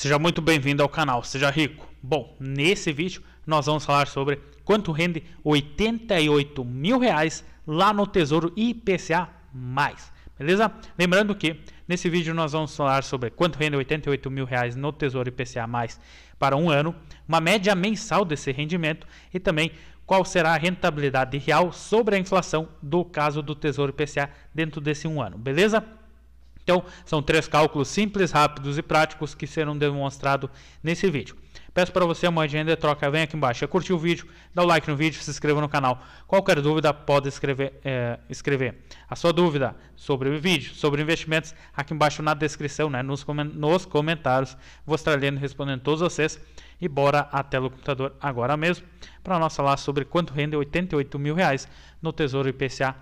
Seja muito bem-vindo ao canal, seja rico. Bom, nesse vídeo nós vamos falar sobre quanto rende 88 mil reais lá no Tesouro IPCA+. Beleza? Lembrando que nesse vídeo nós vamos falar sobre quanto rende 88 mil reais no Tesouro IPCA+, para um ano, uma média mensal desse rendimento e também qual será a rentabilidade real sobre a inflação do caso do Tesouro IPCA dentro desse um ano. Beleza? Então, são três cálculos simples, rápidos e práticos que serão demonstrados nesse vídeo. Peço para você uma agenda e troca, vem aqui embaixo, é curtir o vídeo, dá o like no vídeo, se inscreva no canal. Qualquer dúvida pode escrever, é, escrever a sua dúvida sobre o vídeo, sobre investimentos, aqui embaixo na descrição, né, nos, nos comentários. Vou estar lendo e respondendo todos vocês. E bora até o computador agora mesmo para a nossa lá sobre quanto rende 88 mil reais no Tesouro IPCA+.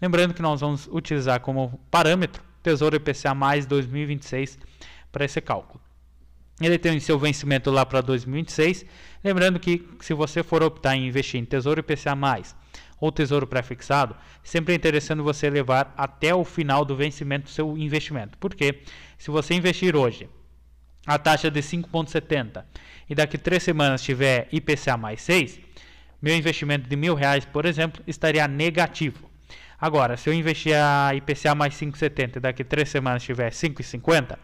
Lembrando que nós vamos utilizar como parâmetro Tesouro IPCA mais 2026 para esse cálculo. Ele tem seu vencimento lá para 2026. Lembrando que se você for optar em investir em Tesouro IPCA mais ou Tesouro pré-fixado, sempre é interessante você levar até o final do vencimento do seu investimento. Porque se você investir hoje a taxa é de 5,70 e daqui três semanas tiver IPCA mais 6, meu investimento de mil reais, por exemplo, estaria negativo. Agora, se eu investir a IPCA mais 5,70 e daqui três semanas tiver 5,50,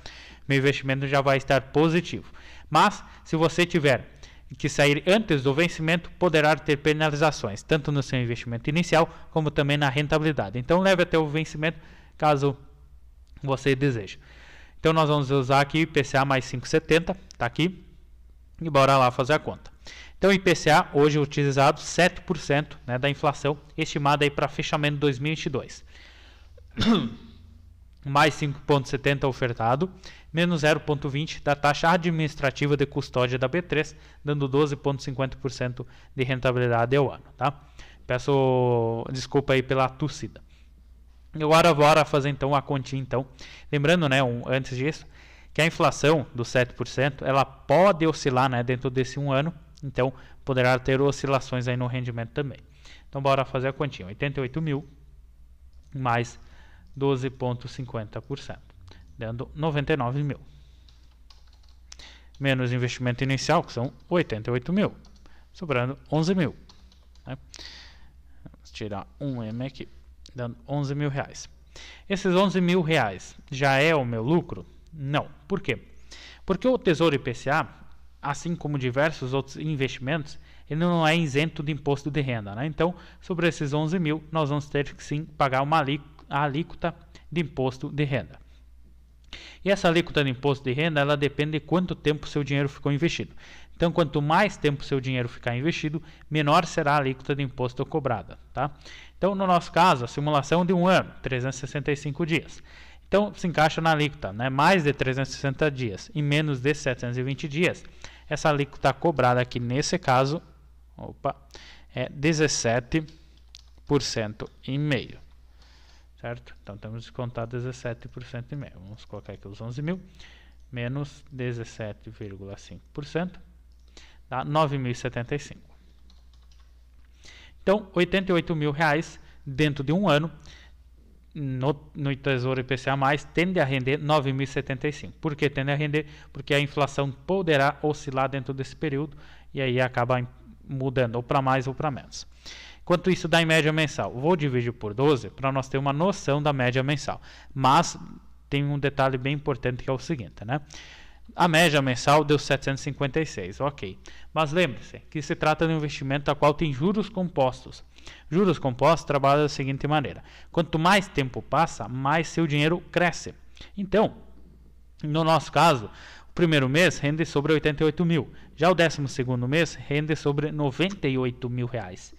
meu investimento já vai estar positivo. Mas, se você tiver que sair antes do vencimento, poderá ter penalizações, tanto no seu investimento inicial como também na rentabilidade. Então, leve até o vencimento, caso você deseje. Então, nós vamos usar aqui IPCA mais 5,70, tá aqui, e bora lá fazer a conta. Então, IPCA hoje utilizado 7% né, da inflação estimada aí para fechamento de 2022. Mais 5,70 ofertado, menos 0,20 da taxa administrativa de custódia da B3, dando 12,50% de rentabilidade ao ano. Tá? Peço desculpa aí pela tossida. Agora bora fazer então a continha então. Lembrando, né, um, antes disso, que a inflação dos 7%, ela pode oscilar, né, dentro desse um ano então, poderá ter oscilações aí no rendimento também. Então, bora fazer a continha. 88 mil mais 12,50%, dando 99 mil. Menos investimento inicial, que são 88 mil, sobrando 11 mil. Né? Vamos tirar um M aqui, dando 11 mil reais. Esses 11 mil reais já é o meu lucro? Não. Por quê? Porque o Tesouro IPCA assim como diversos outros investimentos, ele não é isento de imposto de renda. Né? Então, sobre esses 11 mil, nós vamos ter que sim pagar uma alíquota de imposto de renda. E essa alíquota de imposto de renda, ela depende de quanto tempo seu dinheiro ficou investido. Então, quanto mais tempo seu dinheiro ficar investido, menor será a alíquota de imposto cobrada. Tá? Então, no nosso caso, a simulação de um ano, 365 dias. Então, se encaixa na alíquota, né? mais de 360 dias e menos de 720 dias. Essa alíquota cobrada aqui, nesse caso, opa, é 17% e meio. Certo? Então, temos que contar 17% e meio. Vamos colocar aqui os 11 mil, menos 17,5%, dá 9.075. Então, 88 mil reais dentro de um ano no, no Tesouro IPCA+, tende a render 9.075. Por que tende a render? Porque a inflação poderá oscilar dentro desse período e aí acaba mudando ou para mais ou para menos. Quanto isso dá em média mensal? Vou dividir por 12 para nós ter uma noção da média mensal. Mas tem um detalhe bem importante que é o seguinte, né? A média mensal deu 756, ok. Mas lembre-se que se trata de um investimento a qual tem juros compostos. Juros compostos trabalham da seguinte maneira: quanto mais tempo passa, mais seu dinheiro cresce. Então, no nosso caso, o primeiro mês rende sobre 88 mil, já o décimo segundo mês rende sobre 98 mil reais.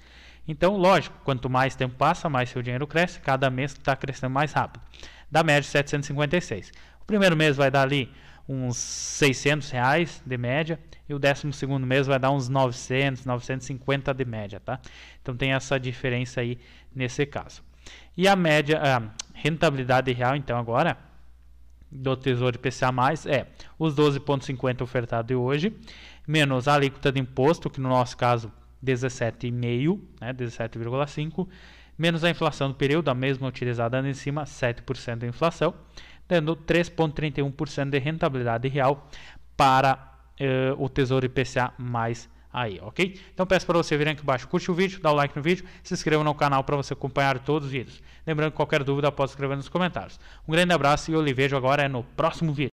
Então, lógico, quanto mais tempo passa, mais seu dinheiro cresce, cada mês está crescendo mais rápido. Da média 756. O primeiro mês vai dar ali uns 600 reais de média e o 12 segundo mês vai dar uns 900, 950 de média, tá? Então tem essa diferença aí nesse caso. E a média, a rentabilidade real então agora do Tesouro IPCA+, é os 12,50 ofertado de hoje, menos a alíquota de imposto, que no nosso caso 17,5, né, 17,5, menos a inflação do período, a mesma utilizada ali em cima, 7% de inflação, dando 3,31% de rentabilidade real para uh, o Tesouro IPCA mais aí, ok? Então peço para você vir aqui embaixo, curte o vídeo, dá o like no vídeo, se inscreva no canal para você acompanhar todos os vídeos. Lembrando que qualquer dúvida pode escrever nos comentários. Um grande abraço e eu lhe vejo agora no próximo vídeo.